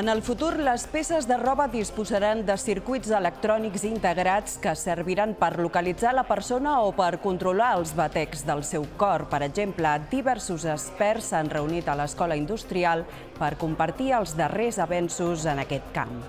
En el futur, les peces de roba disposaran de circuits electrònics integrats que serviran per localitzar la persona o per controlar els batecs del seu cor. Per exemple, diversos experts s'han reunit a l'Escola Industrial per compartir els darrers avenços en aquest camp.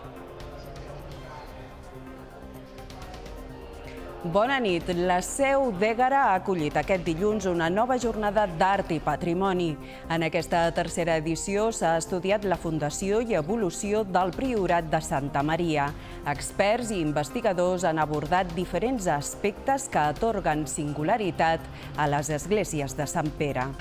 Bona nit. La Seu d'Ègara ha acollit aquest dilluns una nova jornada d'art i patrimoni. En aquesta tercera edició s'ha estudiat la fundació i evolució del Priorat de Santa Maria. Experts i investigadors han abordat diferents aspectes que atorguen singularitat a les esglésies de Sant Pere.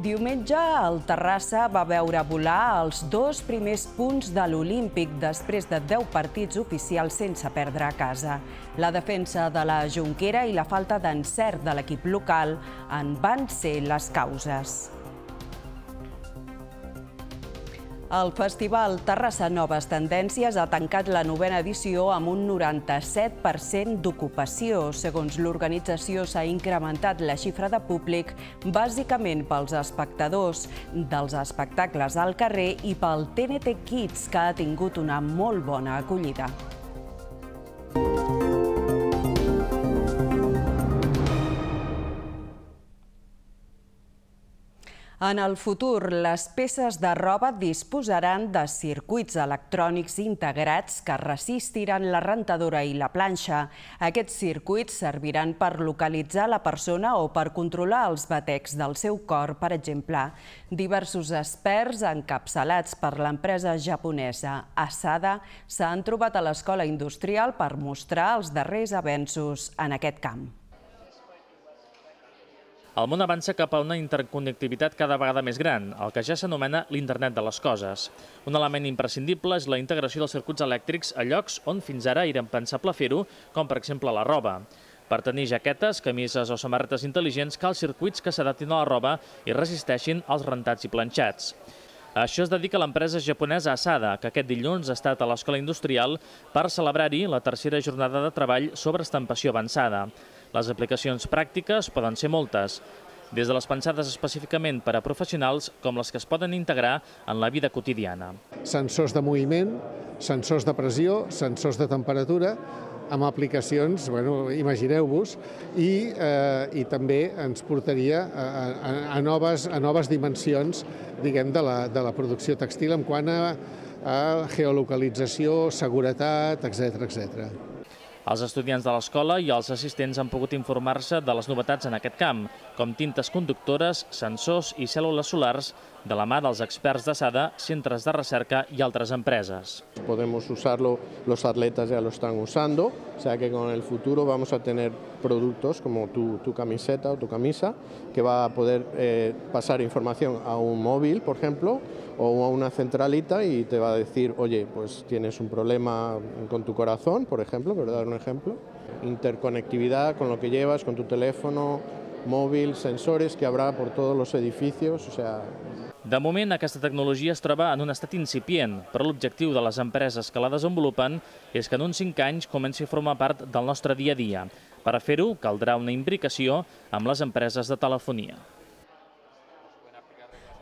Diumenge, el Terrassa va veure volar els dos primers punts de l'Olímpic després de 10 partits oficials sense perdre a casa. La defensa de la Junquera i la falta d'encert de l'equip local en van ser les causes. El Festival Terrassa Noves Tendències ha tancat la novena edició amb un 97% d'ocupació. Segons l'organització, s'ha incrementat la xifra de públic bàsicament pels espectadors dels espectacles al carrer i pel TNT Kids, que ha tingut una molt bona acollida. En el futur, les peces de roba disposaran de circuits electrònics integrats que resistiran la rentadora i la planxa. Aquests circuits serviran per localitzar la persona o per controlar els batecs del seu cor, per exemple. Diversos experts encapçalats per l'empresa japonesa Asada s'han trobat a l'Escola Industrial per mostrar els darrers avenços en aquest camp. El món avança cap a una interconnectivitat cada vegada més gran, el que ja s'anomena l'internet de les coses. Un element imprescindible és la integració dels circuits elèctrics a llocs on fins ara era impensable fer-ho, com per exemple la roba. Per tenir jaquetes, camises o samarretes intel·ligents cal circuits que s'adaptin a la roba i resisteixin als rentats i planxats. A això es dedica l'empresa japonesa Asada, que aquest dilluns ha estat a l'Escola Industrial per celebrar-hi la tercera jornada de treball sobre estampació avançada. Les aplicacions pràctiques poden ser moltes, des de les pensades específicament per a professionals com les que es poden integrar en la vida quotidiana. Sensors de moviment, sensors de pressió, sensors de temperatura, amb aplicacions, bueno, imagineu-vos, i, eh, i també ens portaria a, a, a, noves, a noves dimensions diguem, de, la, de la producció textil en quant a, a geolocalització, seguretat, etc etc. Els estudiants de l'escola i els assistents han pogut informar-se de les novetats en aquest camp, com tintes conductores, sensors i cèl·lules solars, de la mà dels experts de SADA, centres de recerca i altres empreses. Podemos usarlo, los atletas ya lo están usando, o sea que con el futuro vamos a tener productos como tu, tu camiseta o tu camisa, que va a poder eh, pasar información a un móvil, por ejemplo, o a una centralita y te va a decir, oye, pues tienes un problema con tu corazón, por ejemplo, por dar un ejemplo. Interconectividad con lo que llevas, con tu teléfono, mòbil, sensores que habrá por todos los edificios, o sea... De moment, aquesta tecnologia es troba en un estat incipient, però l'objectiu de les empreses que la desenvolupen és que en uns 5 anys comenci a formar part del nostre dia a dia. Per a fer-ho, caldrà una imbricació amb les empreses de telefonia.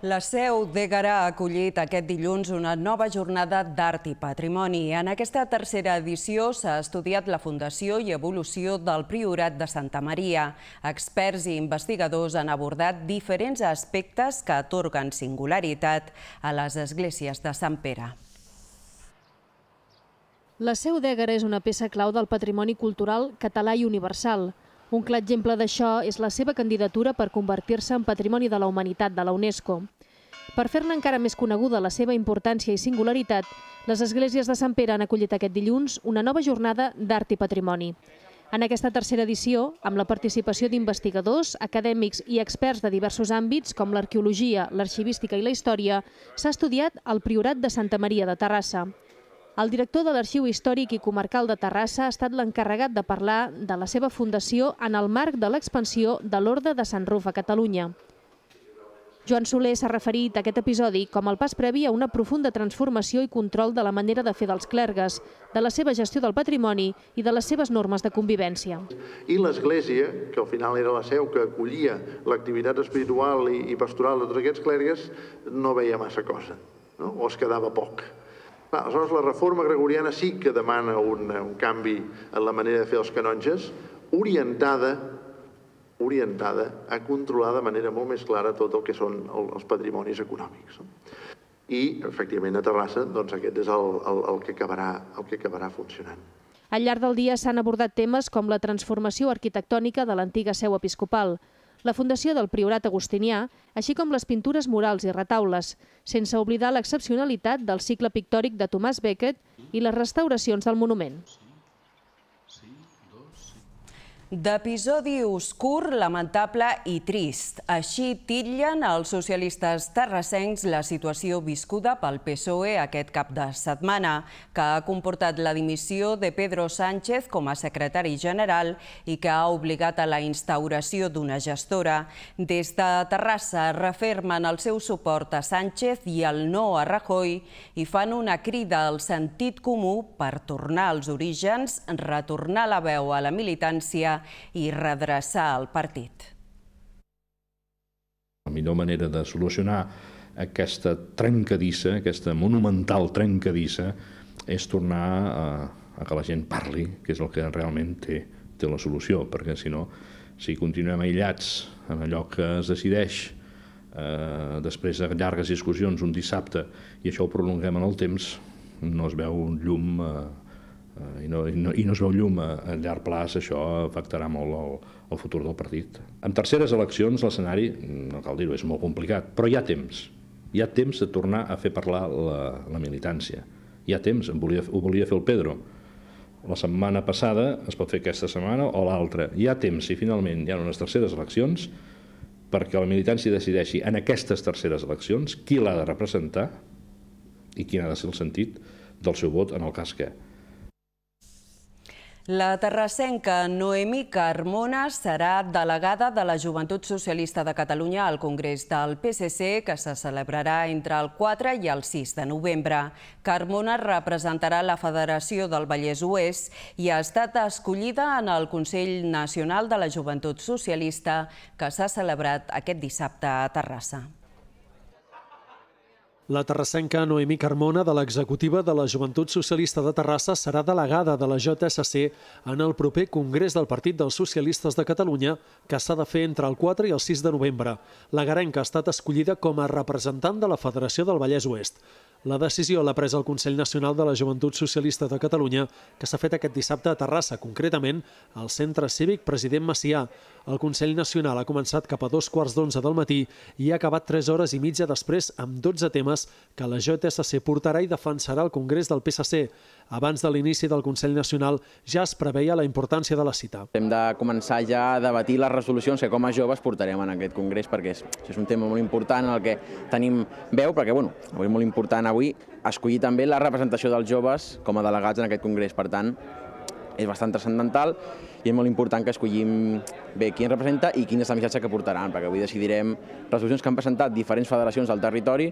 La Seu d'Egara ha acollit aquest dilluns una nova jornada d'art i patrimoni. En aquesta tercera edició s'ha estudiat la fundació i evolució del Priorat de Santa Maria. Experts i investigadors han abordat diferents aspectes que atorguen singularitat a les esglésies de Sant Pere. La Seu d'Egara és una peça clau del patrimoni cultural català i universal – un clar exemple d'això és la seva candidatura per convertir-se en Patrimoni de la Humanitat de la UNESCO. Per fer-ne encara més coneguda la seva importància i singularitat, les esglésies de Sant Pere han acollit aquest dilluns una nova jornada d'art i patrimoni. En aquesta tercera edició, amb la participació d'investigadors, acadèmics i experts de diversos àmbits, com l'arqueologia, l'arxivística i la història, s'ha estudiat el Priorat de Santa Maria de Terrassa. El director de l'Arxiu Històric i Comarcal de Terrassa ha estat l'encarregat de parlar de la seva fundació en el marc de l'expansió de l'Orde de Sant Ruf a Catalunya. Joan Soler s'ha referit a aquest episodi com el pas previ a una profunda transformació i control de la manera de fer dels clergues, de la seva gestió del patrimoni i de les seves normes de convivència. I l'Església, que al final era la seu que acollia l'activitat espiritual i pastoral de tots aquests clergues, no veia massa cosa, no? o es quedava poc aleshores, la reforma gregoriana sí que demana un, eh, un canvi en la manera de fer els canonges, orientada orientada a controlar de manera molt més clara tot el que són els patrimonis econòmics. I, efectivament, a Terrassa, doncs aquest és el, el, el, que, acabarà, el que acabarà funcionant. Al llarg del dia s'han abordat temes com la transformació arquitectònica de l'antiga seu episcopal, la fundació del Priorat Agustinià, així com les pintures murals i retaules, sense oblidar l'excepcionalitat del cicle pictòric de Tomàs Beckett i les restauracions del monument d'episodi oscur, lamentable i trist. Així titllen els socialistes terrassencs la situació viscuda pel PSOE aquest cap de setmana, que ha comportat la dimissió de Pedro Sánchez com a secretari general i que ha obligat a la instauració d'una gestora. Des de Terrassa refermen el seu suport a Sánchez i el no a Rajoy i fan una crida al sentit comú per tornar als orígens, retornar la veu a la militància i redreçar el partit. La millor manera de solucionar aquesta trencadissa, aquesta monumental trencadissa, és tornar a, que la gent parli, que és el que realment té, té la solució, perquè si no, si continuem aïllats en allò que es decideix, eh, després de llargues discussions un dissabte, i això ho prolonguem en el temps, no es veu un llum eh, Eh, i no, i no, i no es veu llum a, a llarg plaç, això afectarà molt el, el futur del partit. En terceres eleccions l'escenari, no cal dir-ho, és molt complicat, però hi ha temps. Hi ha temps de tornar a fer parlar la, la militància. Hi ha temps, volia, ho volia fer el Pedro. La setmana passada, es pot fer aquesta setmana o l'altra. Hi ha temps, si finalment hi ha unes terceres eleccions, perquè la militància decideixi en aquestes terceres eleccions qui l'ha de representar i quin ha de ser el sentit del seu vot en el cas que la terrassenca Noemi Carmona serà delegada de la Joventut Socialista de Catalunya al Congrés del PSC, que se celebrarà entre el 4 i el 6 de novembre. Carmona representarà la Federació del Vallès Oest i ha estat escollida en el Consell Nacional de la Joventut Socialista, que s'ha celebrat aquest dissabte a Terrassa. La terrassenca Noemí Carmona de l'executiva de la Joventut Socialista de Terrassa serà delegada de la JSC en el proper Congrés del Partit dels Socialistes de Catalunya que s'ha de fer entre el 4 i el 6 de novembre. La Garenca ha estat escollida com a representant de la Federació del Vallès Oest. La decisió l'ha pres el Consell Nacional de la Joventut Socialista de Catalunya, que s'ha fet aquest dissabte a Terrassa, concretament al Centre Cívic President Macià. El Consell Nacional ha començat cap a dos quarts d'onze del matí i ha acabat tres hores i mitja després amb 12 temes que la JSC portarà i defensarà al Congrés del PSC. Abans de l'inici del Consell Nacional ja es preveia la importància de la cita. Hem de començar ja a debatir les resolucions que com a joves portarem en aquest Congrés perquè és, és un tema molt important en el que tenim veu, perquè bueno, avui és molt important avui escollir també la representació dels joves com a delegats en aquest Congrés. Per tant, és bastant transcendental i és molt important que escollim bé qui ens representa i quin és el missatge que portaran, perquè avui decidirem resolucions que han presentat diferents federacions del territori,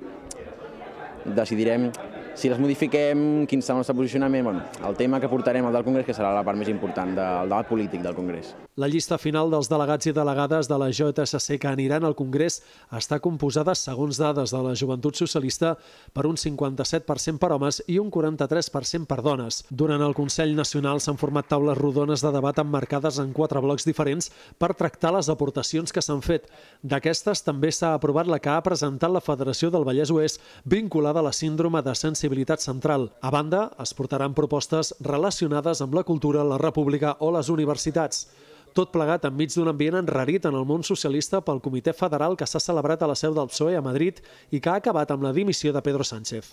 decidirem si les modifiquem, quin serà el nostre posicionament, bueno, el tema que portarem al del Congrés, que serà la part més important del debat polític del Congrés. La llista final dels delegats i delegades de la JSC que aniran al Congrés està composada, segons dades de la Joventut Socialista, per un 57% per homes i un 43% per dones. Durant el Consell Nacional s'han format taules rodones de debat emmarcades en quatre blocs diferents per tractar les aportacions que s'han fet. D'aquestes també s'ha aprovat la que ha presentat la Federació del Vallès Oest vinculada a la síndrome de sensibilitat central. A banda, es portaran propostes relacionades amb la cultura, la república o les universitats. Tot plegat enmig d'un ambient enrarit en el món socialista pel Comitè Federal que s'ha celebrat a la seu del PSOE a Madrid i que ha acabat amb la dimissió de Pedro Sánchez.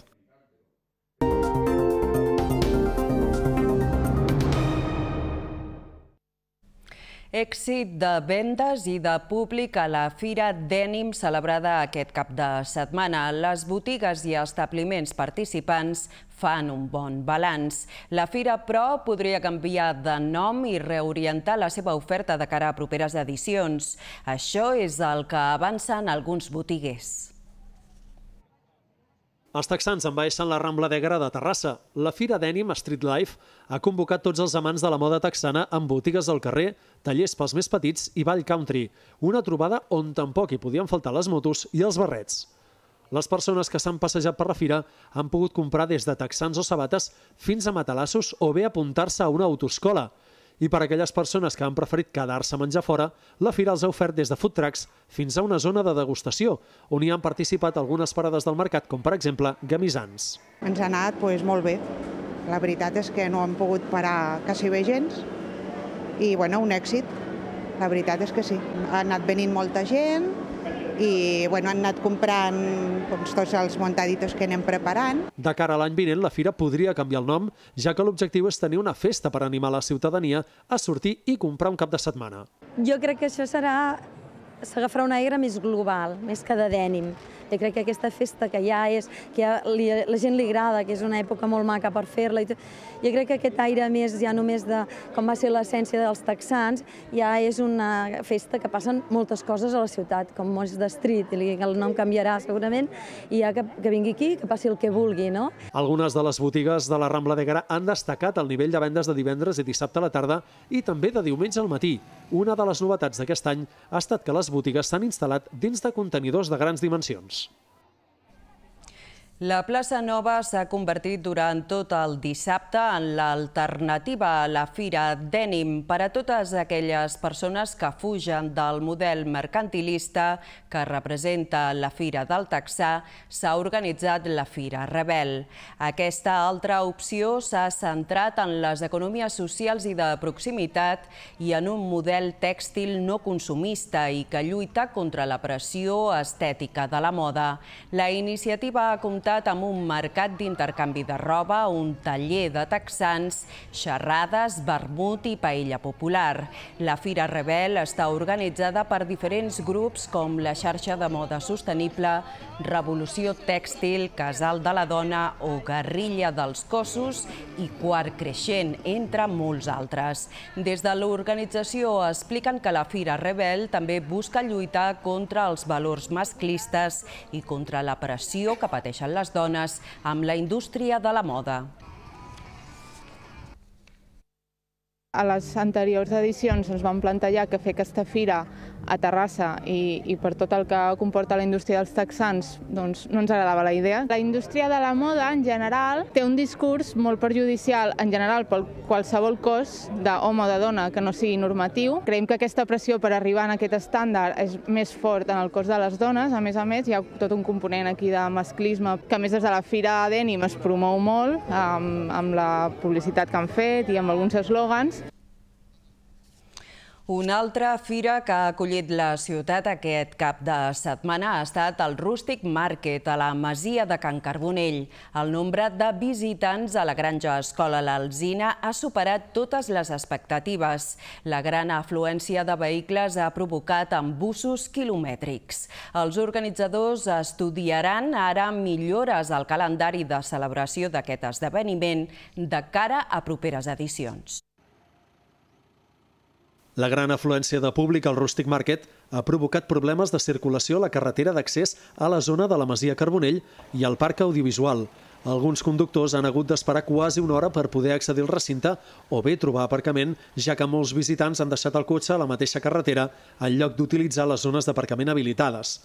Èxit de vendes i de públic a la Fira Dènim celebrada aquest cap de setmana. Les botigues i establiments participants fan un bon balanç. La Fira, però, podria canviar de nom i reorientar la seva oferta de cara a properes edicions. Això és el que avancen alguns botiguers. Els texans envaeixen la Rambla d'Egra de Terrassa. La Fira Denim Life ha convocat tots els amants de la moda texana amb botigues al carrer, tallers pels més petits i ball country, una trobada on tampoc hi podien faltar les motos i els barrets. Les persones que s'han passejat per la fira han pogut comprar des de texans o sabates fins a matalassos o bé apuntar-se a una autoscola – i per a aquelles persones que han preferit quedar-se a menjar fora, la fira els ha ofert des de food trucks fins a una zona de degustació, on hi han participat algunes parades del mercat, com per exemple gamisans. Ens ha anat doncs, molt bé. La veritat és que no hem pogut parar quasi bé gens i bueno, un èxit. La veritat és que sí. Ha anat venint molta gent, i bueno, han anat comprant doncs, tots els montaditos que anem preparant. De cara a l'any vinent, la fira podria canviar el nom, ja que l'objectiu és tenir una festa per animar la ciutadania a sortir i comprar un cap de setmana. Jo crec que això serà s'agafarà un aire més global, més que de dènim. Jo crec que aquesta festa que ja és, que ja li, la gent li agrada, que és una època molt maca per fer-la, i jo crec que aquest aire més ja només de com va ser l'essència dels texans, ja és una festa que passen moltes coses a la ciutat, com molts de street, i el nom canviarà segurament, i ja que, que vingui aquí, que passi el que vulgui, no? Algunes de les botigues de la Rambla de Gara han destacat el nivell de vendes de divendres i dissabte a la tarda i també de diumenge al matí. Una de les novetats d'aquest any ha estat que les botigues s'han instal·lat dins de contenidors de grans dimensions. La plaça Nova s'ha convertit durant tot el dissabte en l'alternativa a la Fira Denim per a totes aquelles persones que fugen del model mercantilista que representa la Fira del Taxà, s'ha organitzat la Fira Rebel. Aquesta altra opció s'ha centrat en les economies socials i de proximitat i en un model tèxtil no consumista i que lluita contra la pressió estètica de la moda. La iniciativa ha comptat comptat amb un mercat d'intercanvi de roba, un taller de texans, xerrades, vermut i paella popular. La Fira Rebel està organitzada per diferents grups com la xarxa de moda sostenible, Revolució Tèxtil, Casal de la Dona o Guerrilla dels Cossos i Quart Creixent, entre molts altres. Des de l'organització expliquen que la Fira Rebel també busca lluitar contra els valors masclistes i contra la pressió que pateixen les dones amb la indústria de la moda. A les anteriors edicions ens vam plantejar que fer aquesta fira a Terrassa i, i per tot el que comporta la indústria dels texans, doncs no ens agradava la idea. La indústria de la moda, en general, té un discurs molt perjudicial, en general, pel qualsevol cos d'home o de dona que no sigui normatiu. Creiem que aquesta pressió per arribar a aquest estàndard és més fort en el cos de les dones, a més a més, hi ha tot un component aquí de masclisme que més des de la Fira Denim es promou molt amb, amb la publicitat que han fet i amb alguns eslògans. Una altra fira que ha acollit la ciutat aquest cap de setmana ha estat el Rústic Market a la Masia de Can Carbonell. El nombre de visitants a la granja Escola L'Alzina ha superat totes les expectatives. La gran afluència de vehicles ha provocat embussos quilomètrics. Els organitzadors estudiaran ara millores al calendari de celebració d'aquest esdeveniment de cara a properes edicions. La gran afluència de públic al Rústic Market ha provocat problemes de circulació a la carretera d'accés a la zona de la Masia Carbonell i al Parc Audiovisual. Alguns conductors han hagut d'esperar quasi una hora per poder accedir al recinte o bé trobar aparcament, ja que molts visitants han deixat el cotxe a la mateixa carretera en lloc d'utilitzar les zones d'aparcament habilitades.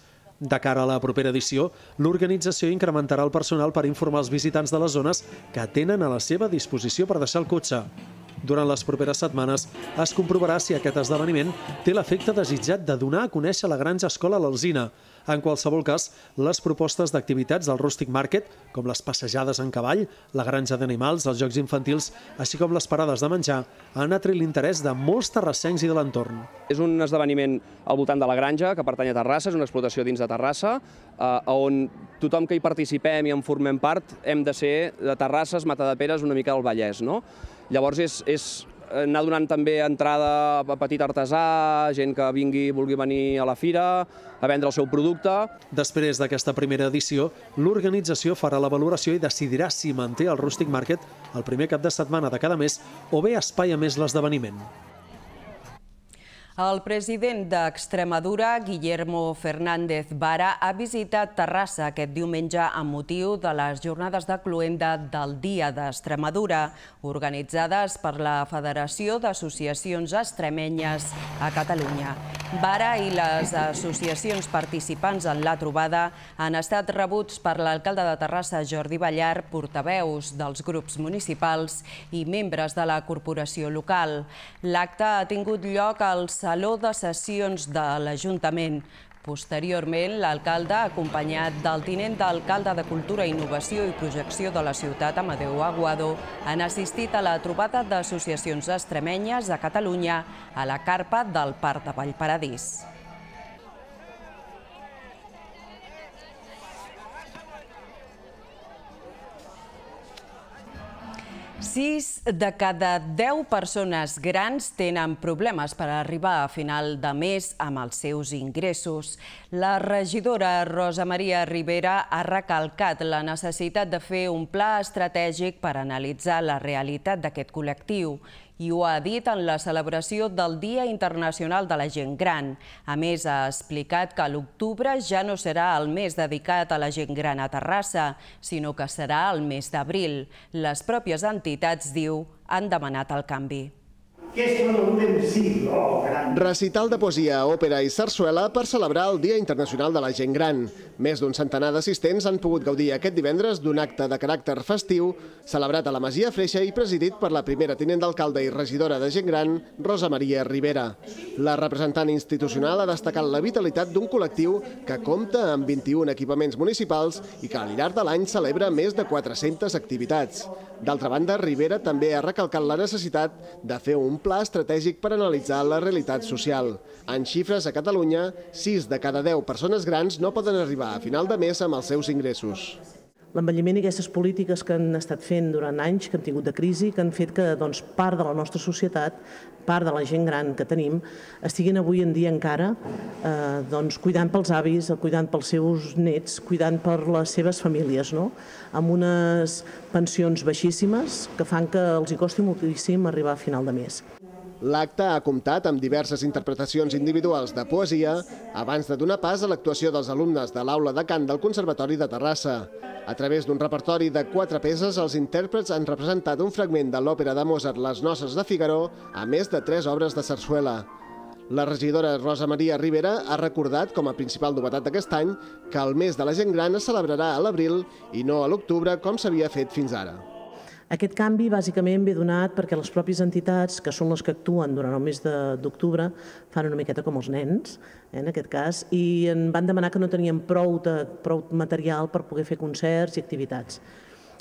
De cara a la propera edició, l'organització incrementarà el personal per informar els visitants de les zones que tenen a la seva disposició per deixar el cotxe. Durant les properes setmanes es comprovarà si aquest esdeveniment té l'efecte desitjat de donar a conèixer la granja escola a l'Alzina. En qualsevol cas, les propostes d'activitats del Rustic Market, com les passejades en cavall, la granja d'animals, els jocs infantils, així com les parades de menjar, han atret l'interès de molts terrassencs i de l'entorn. És un esdeveniment al voltant de la granja, que pertany a Terrassa, és una explotació dins de Terrassa, eh, on tothom que hi participem i en formem part hem de ser de Terrasses, peres, una mica del Vallès. No? Llavors és, és anar donant també entrada a petit artesà, gent que vingui vulgui venir a la fira a vendre el seu producte. Després d'aquesta primera edició, l'organització farà la valoració i decidirà si manté el Rustic Market el primer cap de setmana de cada mes o bé a més l'esdeveniment. El president d'Extremadura, Guillermo Fernández Vara, ha visitat Terrassa aquest diumenge amb motiu de les jornades de cluenda del Dia d'Extremadura, organitzades per la Federació d'Associacions Extremenyes a Catalunya. Vara i les associacions participants en la trobada han estat rebuts per l'alcalde de Terrassa, Jordi Ballar, portaveus dels grups municipals i membres de la corporació local. L'acte ha tingut lloc als Saló de Sessions de l'Ajuntament. Posteriorment, l'alcalde, acompanyat del tinent d'alcalde de Cultura, Innovació i Projecció de la ciutat, Amadeu Aguado, han assistit a la trobada d'associacions extremenyes a Catalunya a la carpa del Parc de Vallparadís. 6 de cada 10 persones grans tenen problemes per arribar a final de mes amb els seus ingressos. La regidora Rosa Maria Rivera ha recalcat la necessitat de fer un pla estratègic per analitzar la realitat d'aquest col·lectiu i ho ha dit en la celebració del Dia Internacional de la Gent Gran. A més, ha explicat que l'octubre ja no serà el mes dedicat a la gent gran a Terrassa, sinó que serà el mes d'abril. Les pròpies entitats, diu, han demanat el canvi que es produir un siglo gran. Recital de poesia, òpera i sarsuela per celebrar el Dia Internacional de la Gent Gran. Més d'un centenar d'assistents han pogut gaudir aquest divendres d'un acte de caràcter festiu celebrat a la Masia Freixa i presidit per la primera tinent d'alcalde i regidora de Gent Gran, Rosa Maria Rivera. La representant institucional ha destacat la vitalitat d'un col·lectiu que compta amb 21 equipaments municipals i que al llarg de l'any celebra més de 400 activitats. D'altra banda, Rivera també ha recalcat la necessitat de fer un pla estratègic per analitzar la realitat social. En xifres, a Catalunya, 6 de cada 10 persones grans no poden arribar a final de mes amb els seus ingressos l'envelliment i aquestes polítiques que han estat fent durant anys, que han tingut de crisi, que han fet que doncs, part de la nostra societat, part de la gent gran que tenim, estiguin avui en dia encara eh, doncs, cuidant pels avis, cuidant pels seus nets, cuidant per les seves famílies, no? amb unes pensions baixíssimes que fan que els hi costi moltíssim arribar a final de mes. L'acte ha comptat amb diverses interpretacions individuals de poesia abans de donar pas a l'actuació dels alumnes de l'aula de cant del Conservatori de Terrassa. A través d'un repertori de quatre peces, els intèrprets han representat un fragment de l'òpera de Mozart Les noces de Figaro, a més de tres obres de sarsuela. La regidora Rosa Maria Rivera ha recordat com a principal novetat d'aquest any que el mes de la gent gran es celebrarà a l'abril i no a l'octubre com s'havia fet fins ara. Aquest canvi bàsicament ve donat perquè les pròpies entitats, que són les que actuen durant el mes d'octubre, fan una miqueta com els nens, eh, en aquest cas, i en van demanar que no tenien prou, de, prou material per poder fer concerts i activitats.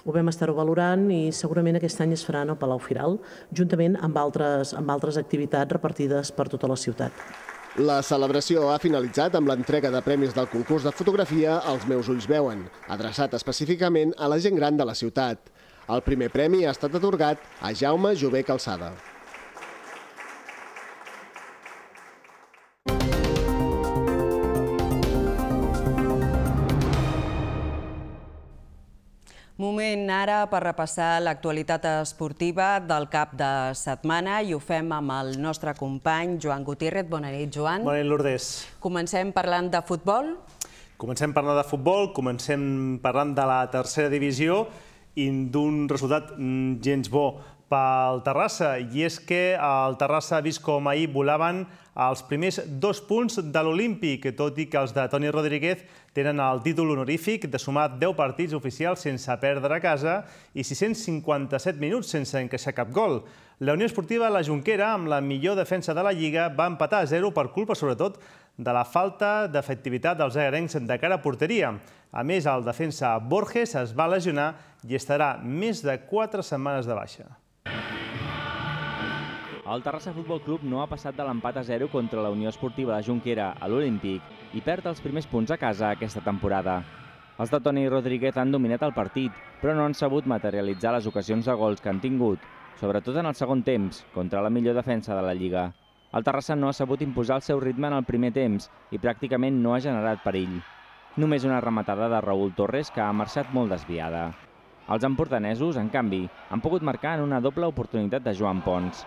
Ho vam estar-ho valorant i segurament aquest any es faran al Palau Firal, juntament amb altres, amb altres activitats repartides per tota la ciutat. La celebració ha finalitzat amb l'entrega de premis del concurs de fotografia Els meus ulls veuen, adreçat específicament a la gent gran de la ciutat. El primer premi ha estat atorgat a Jaume Jové Calçada. Moment ara per repassar l'actualitat esportiva del cap de setmana i ho fem amb el nostre company Joan Gutiérrez. Bona nit, Joan. Bona nit, Lourdes. Comencem parlant de futbol. Comencem parlant de futbol, comencem parlant de la tercera divisió i d'un resultat mm, gens bo pel Terrassa, i és que el Terrassa ha vist com ahir volaven els primers dos punts de l'Olímpic, tot i que els de Toni Rodríguez tenen el títol honorífic de sumar 10 partits oficials sense perdre a casa i 657 minuts sense encaixar cap gol. La Unió Esportiva La Junquera, amb la millor defensa de la Lliga, va empatar a 0 per culpa, sobretot, de la falta d'efectivitat dels agarencs de cara a porteria. A més, el defensa Borges es va lesionar i estarà més de 4 setmanes de baixa. El Terrassa Futbol Club no ha passat de l'empat a 0 contra la Unió Esportiva de Junquera a l'Olímpic i perd els primers punts a casa aquesta temporada. Els de Toni Rodríguez han dominat el partit, però no han sabut materialitzar les ocasions de gols que han tingut, sobretot en el segon temps, contra la millor defensa de la Lliga. El Terrassa no ha sabut imposar el seu ritme en el primer temps i pràcticament no ha generat perill. Només una rematada de Raül Torres que ha marxat molt desviada. Els emportanesos, en canvi, han pogut marcar en una doble oportunitat de Joan Pons.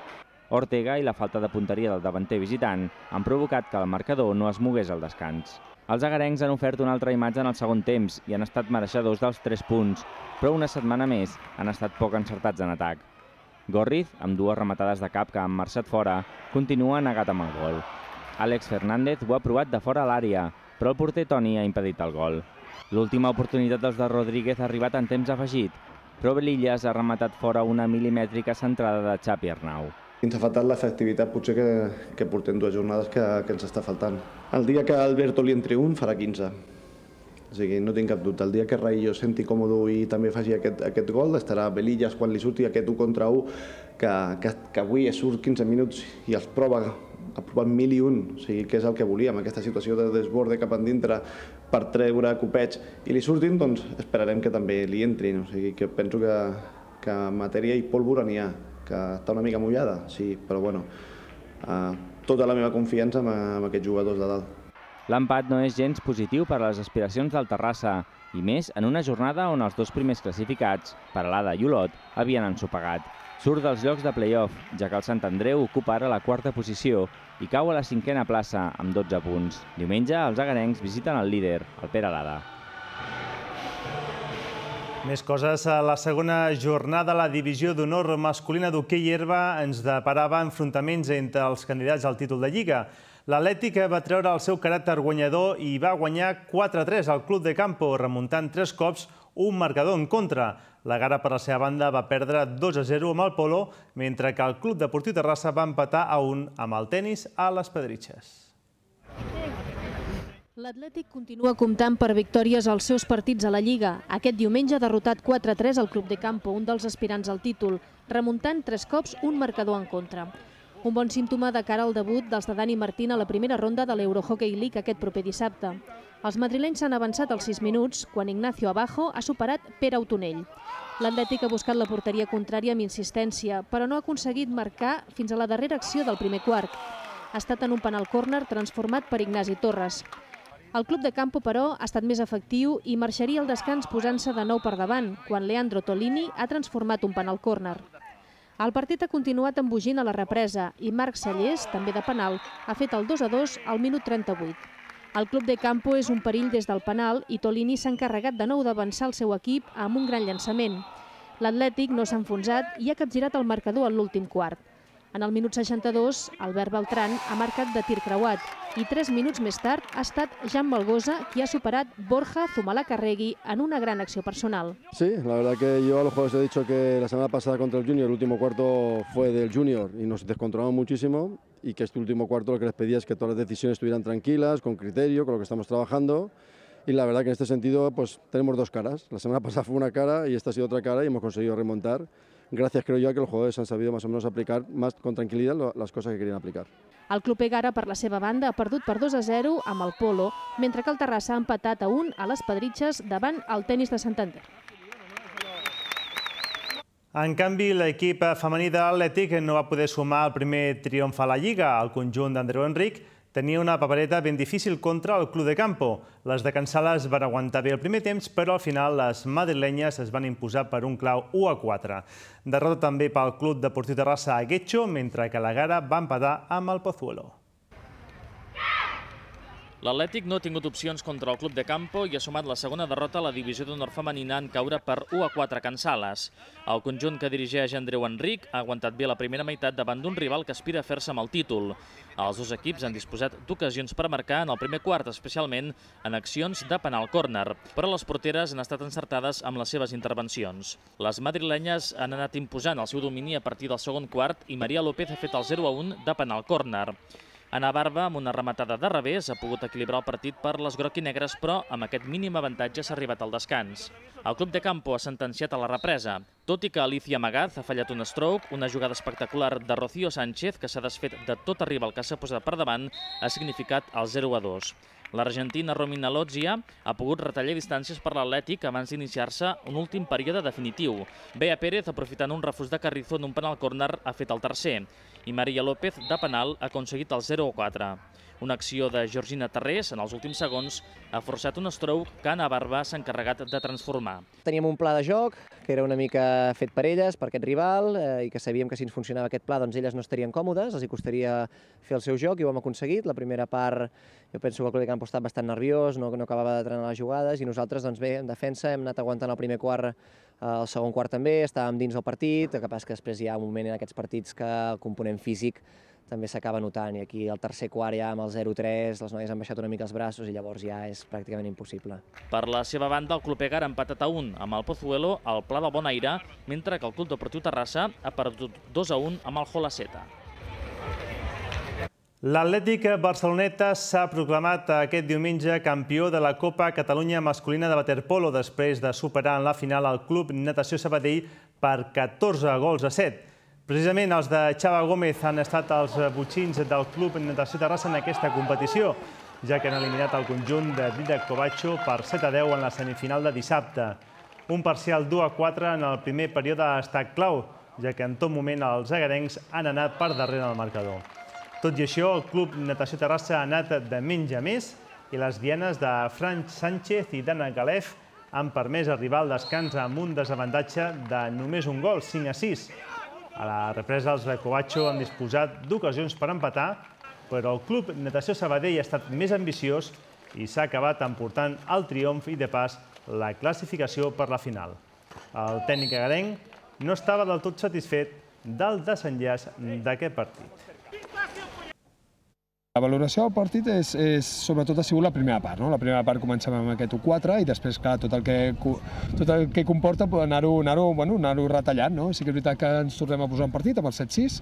Ortega i la falta de punteria del davanter visitant han provocat que el marcador no es mogués al descans. Els agarencs han ofert una altra imatge en el segon temps i han estat mereixedors dels 3 punts, però una setmana més han estat poc encertats en atac. Gorriz, amb dues rematades de cap que han marxat fora, continua negat amb el gol. Àlex Fernández ho ha provat de fora a l'àrea, però el porter Toni ha impedit el gol. L'última oportunitat dels de Rodríguez ha arribat en temps afegit, però Belillas ha rematat fora una mil·limètrica centrada de Xapi Arnau. Ens ha faltat l'efectivitat potser que, que portem dues jornades que, que ens està faltant. El dia que Alberto li entri un farà 15. O sigui, no tinc cap dubte. El dia que Raillo senti còmode i també faci aquest, aquest gol, estarà Belillas quan li surti aquest 1 contra 1, que, que, que avui surt 15 minuts i els prova ha provat mil i un, o sigui, que és el que volíem, aquesta situació de desborde cap endintre per treure copets i li surtin, doncs esperarem que també li entrin, o sigui, que penso que, que matèria i pólvora n'hi ha, que està una mica mullada, sí, però bueno, eh, tota la meva confiança amb, amb aquests jugadors de dalt. L'empat no és gens positiu per a les aspiracions del Terrassa, i més en una jornada on els dos primers classificats, Paralada i Olot, havien ensopegat. Surt dels llocs de play-off, ja que el Sant Andreu ocupa ara la quarta posició i cau a la cinquena plaça, amb 12 punts. Diumenge, els agarencs visiten el líder, el Peralada. Més coses. A la segona jornada, la divisió d'honor masculina d'hoquei herba ens deparava enfrontaments entre els candidats al títol de Lliga. L'Atlètic eh, va treure el seu caràcter guanyador i va guanyar 4-3 al Club de Campo, remuntant tres cops un marcador en contra. La Gara, per la seva banda, va perdre 2-0 amb el Polo, mentre que el Club Deportiu Terrassa va empatar a 1 amb el tennis a les Pedritxes. L'Atlètic continua comptant per victòries als seus partits a la Lliga. Aquest diumenge ha derrotat 4-3 al Club de Campo, un dels aspirants al títol, remuntant tres cops un marcador en contra. Un bon símptoma de cara al debut dels de Dani Martín a la primera ronda de l'Eurohockey League aquest proper dissabte. Els madrilenys s'han avançat als 6 minuts, quan Ignacio Abajo ha superat Pere Autonell. L'Atlètic ha buscat la porteria contrària amb insistència, però no ha aconseguit marcar fins a la darrera acció del primer quart. Ha estat en un penal córner transformat per Ignasi Torres. El club de Campo, però, ha estat més efectiu i marxaria al descans posant-se de nou per davant, quan Leandro Tolini ha transformat un penal córner. El partit ha continuat embogint a la represa i Marc Sallés, també de penal, ha fet el 2-2 al minut 38. El club de Campo és un perill des del penal i Tolini s'ha encarregat de nou d'avançar el seu equip amb un gran llançament. L'Atlètic no s'ha enfonsat i ha capgirat el marcador en l'últim quart. En el minut 62, Albert Beltran ha marcat de tir creuat i tres minuts més tard ha estat Jan Malgosa qui ha superat Borja Zumalacarregui en una gran acció personal. Sí, la verdad que yo a los jueves he dicho que la semana pasada contra el Junior, el último cuarto fue del Junior y nos descontrolamos muchísimo y que este último cuarto lo que les pedía es que todas las decisiones estuvieran tranquilas, con criterio, con lo que estamos trabajando. Y la verdad que en este sentido pues tenemos dos caras. La semana pasada fue una cara y esta ha sido otra cara y hemos conseguido remontar gracias creo yo a que los jugadores han sabido más o menos aplicar más con tranquilidad las cosas que querían aplicar. El Club Egara, per la seva banda, ha perdut per 2 a 0 amb el Polo, mentre que el Terrassa ha empatat a 1 a les Pedritxes davant el tennis de Santander. En canvi, l'equip femení de l'Atlètic no va poder sumar el primer triomf a la Lliga. El conjunt d'Andreu Enric tenia una papereta ben difícil contra el Club de Campo. Les de Cançales van aguantar bé el primer temps, però al final les madrilenyes es van imposar per un clau 1 a 4. Derrota també pel Club Deportiu Terrassa a Guetxo, mentre que la Gara va empatar amb el Pozuelo. L'Atlètic no ha tingut opcions contra el club de Campo i ha sumat la segona derrota a la divisió d'honor femenina en caure per 1 a 4 cansales. El conjunt que dirigeix Andreu Enric ha aguantat bé la primera meitat davant d'un rival que aspira a fer-se amb el títol. Els dos equips han disposat d'ocasions per marcar en el primer quart, especialment en accions de penal córner, però les porteres han estat encertades amb les seves intervencions. Les madrilenyes han anat imposant el seu domini a partir del segon quart i Maria López ha fet el 0 a 1 de penal córner. Ana Barba, amb una rematada de revés, ha pogut equilibrar el partit per les groc i negres, però amb aquest mínim avantatge s'ha arribat al descans. El club de Campo ha sentenciat a la represa, tot i que Alicia Magaz ha fallat un stroke, una jugada espectacular de Rocío Sánchez, que s'ha desfet de tot arriba el que s'ha posat per davant, ha significat el 0-2. L'argentina Romina Lozia ha pogut retallar distàncies per l'Atlètic abans d'iniciar-se un últim període definitiu. Bea Pérez, aprofitant un refús de Carrizo en un penal córner, ha fet el tercer i Maria López de penal ha aconseguit el 0-4. Una acció de Georgina Tarrés, en els últims segons, ha forçat un estrou que Anna Barba s'ha encarregat de transformar. Teníem un pla de joc que era una mica fet per elles, per aquest rival, eh, i que sabíem que si ens funcionava aquest pla doncs elles no estarien còmodes, els hi costaria fer el seu joc i ho hem aconseguit. La primera part jo penso que el Club de Campo estava bastant nerviós, no, no acabava de trenar les jugades i nosaltres doncs bé, en defensa hem anat aguantant el primer quart eh, el segon quart també, estàvem dins del partit, que que després hi ha un moment en aquests partits que el component físic també s'acaba notant, i aquí el tercer quart ja amb el 0-3, les noies han baixat una mica els braços i llavors ja és pràcticament impossible. Per la seva banda, el Club Egar ha empatat a 1 amb el Pozuelo al Pla del Bonaire, mentre que el Club Deportiu Terrassa ha perdut 2-1 amb el Jolaceta. L'Atlètic Barceloneta s'ha proclamat aquest diumenge campió de la Copa Catalunya Masculina de Waterpolo després de superar en la final el Club Natació Sabadell per 14 gols a 7. Precisament els de Xava Gómez han estat els eh, butxins del club Natació Terrassa en aquesta competició, ja que han eliminat el conjunt de Dida Covacho per 7 a 10 en la semifinal de dissabte. Un parcial 2 a 4 en el primer període ha estat clau, ja que en tot moment els agarencs han anat per darrere del marcador. Tot i això, el club Natació Terrassa ha anat de menys a més i les dianes de Fran Sánchez i d'Anna Galef han permès arribar al descans amb un desavantatge de només un gol, 5 a 6, a la represa, els de Covacho han disposat d'ocasions per empatar, però el club Natació Sabadell ha estat més ambiciós i s'ha acabat emportant el triomf i, de pas, la classificació per la final. El tècnic agarenc no estava del tot satisfet del desenllaç d'aquest partit. La valoració del partit és, és, sobretot ha sigut la primera part. No? La primera part comencem amb aquest 1-4 i després, clar, tot el que, tot el que comporta anar-ho anar bueno, anar retallant. No? Sí que és veritat que ens tornem a posar en partit amb el 7-6.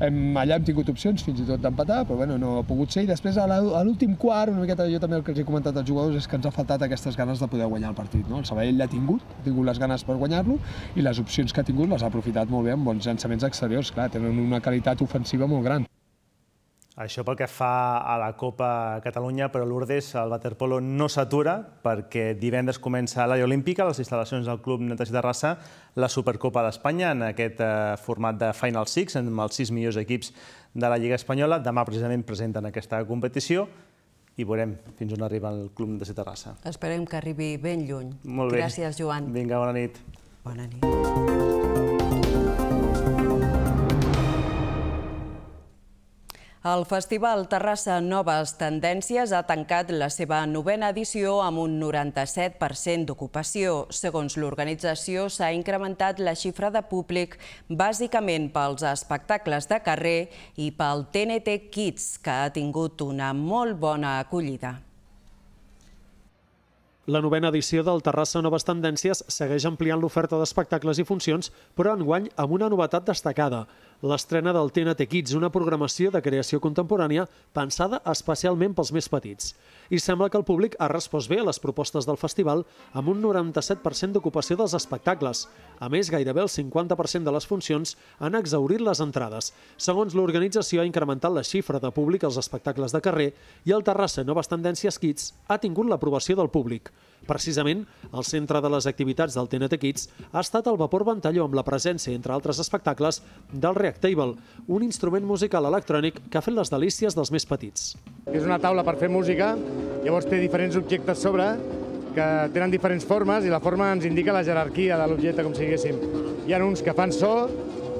Allà hem tingut opcions fins i tot d'empatar, però bueno, no ha pogut ser. I després, a l'últim quart, una miqueta jo també el que els he comentat als jugadors és que ens ha faltat aquestes ganes de poder guanyar el partit. No? El Sabadell l'ha tingut, ha tingut les ganes per guanyar-lo i les opcions que ha tingut les ha aprofitat molt bé amb bons llançaments exteriors. Clar, tenen una qualitat ofensiva molt gran. Això pel que fa a la Copa Catalunya, però Lourdes, el waterpolo no s'atura perquè divendres comença l'àrea olímpica, les instal·lacions del Club Natació Terrassa, la Supercopa d'Espanya en aquest eh, format de Final Six, amb els sis millors equips de la Lliga Espanyola. Demà precisament presenten aquesta competició i veurem fins on arriba el Club de Terrassa. Esperem que arribi ben lluny. Molt bé. Gràcies, Joan. Vinga, bona nit. Bona nit. El Festival Terrassa Noves Tendències ha tancat la seva novena edició amb un 97% d'ocupació. Segons l'organització, s'ha incrementat la xifra de públic bàsicament pels espectacles de carrer i pel TNT Kids, que ha tingut una molt bona acollida. La novena edició del Terrassa Noves Tendències segueix ampliant l'oferta d'espectacles i funcions, però enguany amb una novetat destacada l'estrena del TNT Kids, una programació de creació contemporània pensada especialment pels més petits. I sembla que el públic ha respost bé a les propostes del festival amb un 97% d'ocupació dels espectacles. A més, gairebé el 50% de les funcions han exaurit les entrades. Segons l'organització, ha incrementat la xifra de públic als espectacles de carrer i el Terrassa Noves Tendències Kids ha tingut l'aprovació del públic. Precisament, el centre de les activitats del TNT Kids ha estat el vapor Ventalló amb la presència, entre altres espectacles, del reactor Table, un instrument musical electrònic que ha fet les delícies dels més petits. És una taula per fer música, llavors té diferents objectes sobre que tenen diferents formes i la forma ens indica la jerarquia de l'objecte, com si diguéssim. Hi ha uns que fan so,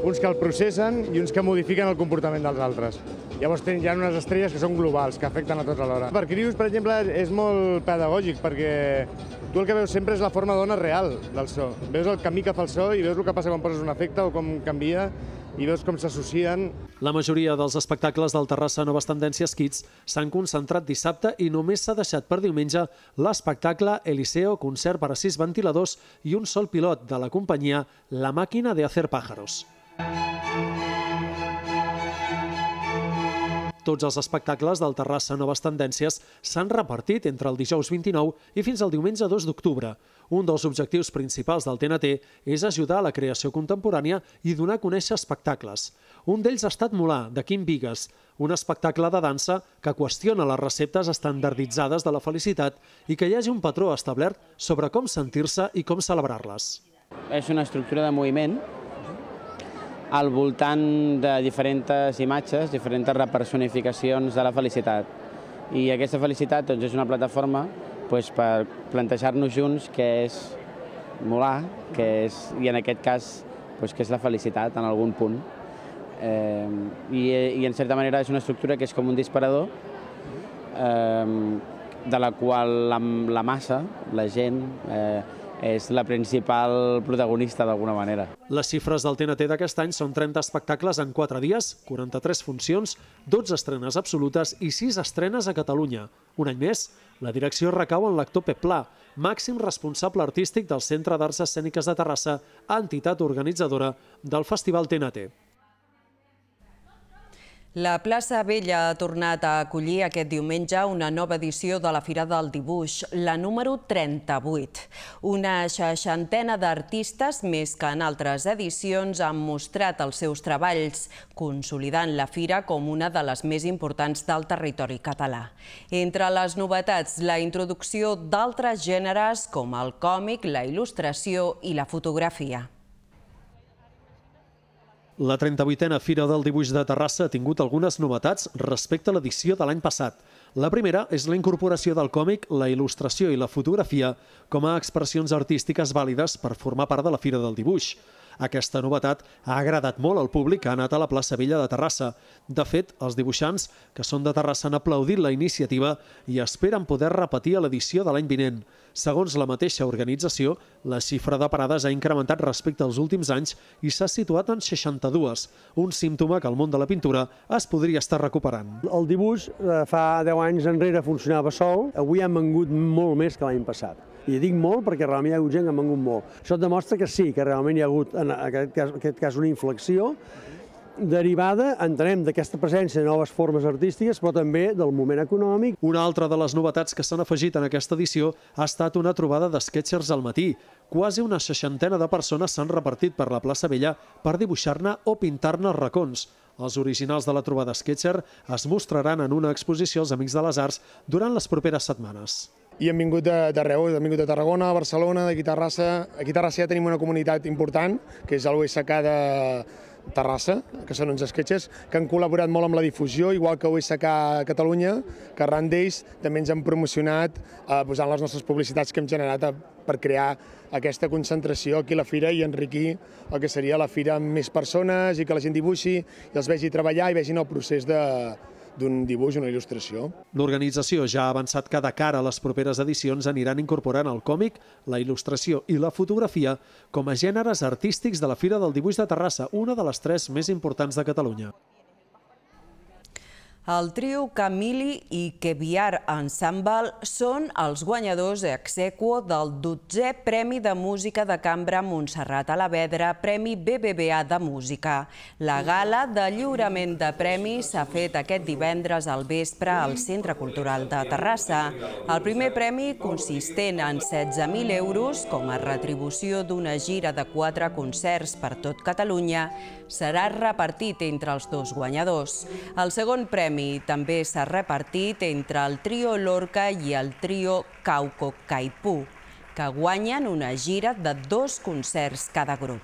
uns que el processen i uns que modifiquen el comportament dels altres. Llavors hi ha unes estrelles que són globals, que afecten a tots alhora. Per crius, per exemple, és molt pedagògic, perquè tu el que veus sempre és la forma d'ona real del so. Veus el camí que fa el so i veus el que passa quan poses un efecte o com canvia i veus com s'associen. La majoria dels espectacles del Terrassa Noves Tendències Kids s'han concentrat dissabte i només s'ha deixat per diumenge l'espectacle Eliseo, concert per a sis ventiladors i un sol pilot de la companyia La Màquina de Hacer Pájaros. Música tots els espectacles del Terrassa Noves Tendències s'han repartit entre el dijous 29 i fins al diumenge 2 d'octubre. Un dels objectius principals del TNT és ajudar a la creació contemporània i donar a conèixer espectacles. Un d'ells ha estat Molà, de Quim Vigues, un espectacle de dansa que qüestiona les receptes estandarditzades de la felicitat i que hi hagi un patró establert sobre com sentir-se i com celebrar-les. És una estructura de moviment al voltant de diferents imatges, diferents repersonificacions de la felicitat. I aquesta felicitat doncs, és una plataforma doncs, per plantejar-nos junts què és molar, que és, i en aquest cas doncs, que és la felicitat en algun punt. Eh, i, I en certa manera és una estructura que és com un disparador eh, de la qual la, la massa, la gent, eh, és la principal protagonista d'alguna manera. Les xifres del TNT d'aquest any són 30 espectacles en 4 dies, 43 funcions, 12 estrenes absolutes i 6 estrenes a Catalunya. Un any més, la direcció recau en l'actor Pep Pla, màxim responsable artístic del Centre d'Arts Escèniques de Terrassa, entitat organitzadora del Festival TNT. La plaça Vella ha tornat a acollir aquest diumenge una nova edició de la Fira del Dibuix, la número 38. Una seixantena d'artistes, més que en altres edicions, han mostrat els seus treballs, consolidant la Fira com una de les més importants del territori català. Entre les novetats, la introducció d'altres gèneres com el còmic, la il·lustració i la fotografia. La 38a Fira del Dibuix de Terrassa ha tingut algunes novetats respecte a l'edició de l'any passat. La primera és la incorporació del còmic, la il·lustració i la fotografia com a expressions artístiques vàlides per formar part de la Fira del Dibuix. Aquesta novetat ha agradat molt al públic que ha anat a la plaça Vella de Terrassa. De fet, els dibuixants que són de Terrassa han aplaudit la iniciativa i esperen poder repetir a l'edició de l'any vinent. Segons la mateixa organització, la xifra de parades ha incrementat respecte als últims anys i s'ha situat en 62, un símptoma que el món de la pintura es podria estar recuperant. El dibuix eh, fa 10 anys enrere funcionava sol, avui ha mangut molt més que l'any passat. I dic molt perquè realment hi ha hagut gent que ha mangut molt. Això demostra que sí, que realment hi ha hagut, en aquest cas, en aquest cas una inflexió, derivada, entenem, d'aquesta presència de noves formes artístiques, però també del moment econòmic. Una altra de les novetats que s'han afegit en aquesta edició ha estat una trobada d'esquetxers al matí. Quasi una seixantena de persones s'han repartit per la plaça Vella per dibuixar-ne o pintar-ne racons. Els originals de la trobada Sketcher es mostraran en una exposició als Amics de les Arts durant les properes setmanes i hem vingut d'arreu, hem vingut de Tarragona, Barcelona, d'aquí Terrassa. Aquí a Terrassa ja tenim una comunitat important, que és el USK de, Terrassa, que són uns sketches que han col·laborat molt amb la difusió, igual que USK Catalunya, que arran d'ells també ens han promocionat eh, posant les nostres publicitats que hem generat a, eh, per crear aquesta concentració aquí a la fira i enriquir el que seria la fira amb més persones i que la gent dibuixi i els vegi treballar i vegin el procés de, d'un dibuix, una il·lustració. L'organització ja ha avançat que de cara a les properes edicions aniran incorporant el còmic, la il·lustració i la fotografia com a gèneres artístics de la Fira del Dibuix de Terrassa, una de les tres més importants de Catalunya. El trio Camili i Keviar Ensemble són els guanyadors exequo del 12è Premi de Música de Cambra Montserrat a la Vedra, Premi BBVA de Música. La gala de lliurament de premis s'ha fet aquest divendres al vespre al Centre Cultural de Terrassa. El primer premi, consistent en 16.000 euros com a retribució d'una gira de quatre concerts per tot Catalunya, serà repartit entre els dos guanyadors. El segon premi premi també s'ha repartit entre el trio Lorca i el trio Cauco Caipú, que guanyen una gira de dos concerts cada grup.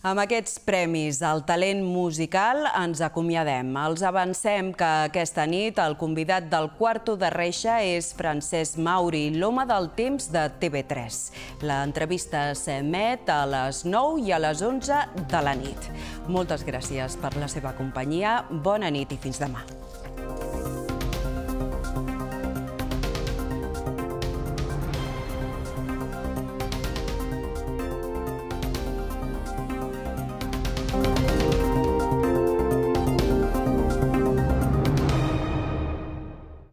Amb aquests premis al talent musical ens acomiadem. Els avancem que aquesta nit el convidat del quarto de reixa és Francesc Mauri, l'home del temps de TV3. L'entrevista s'emet a les 9 i a les 11 de la nit. Moltes gràcies per la seva companyia, bona nit i fins demà.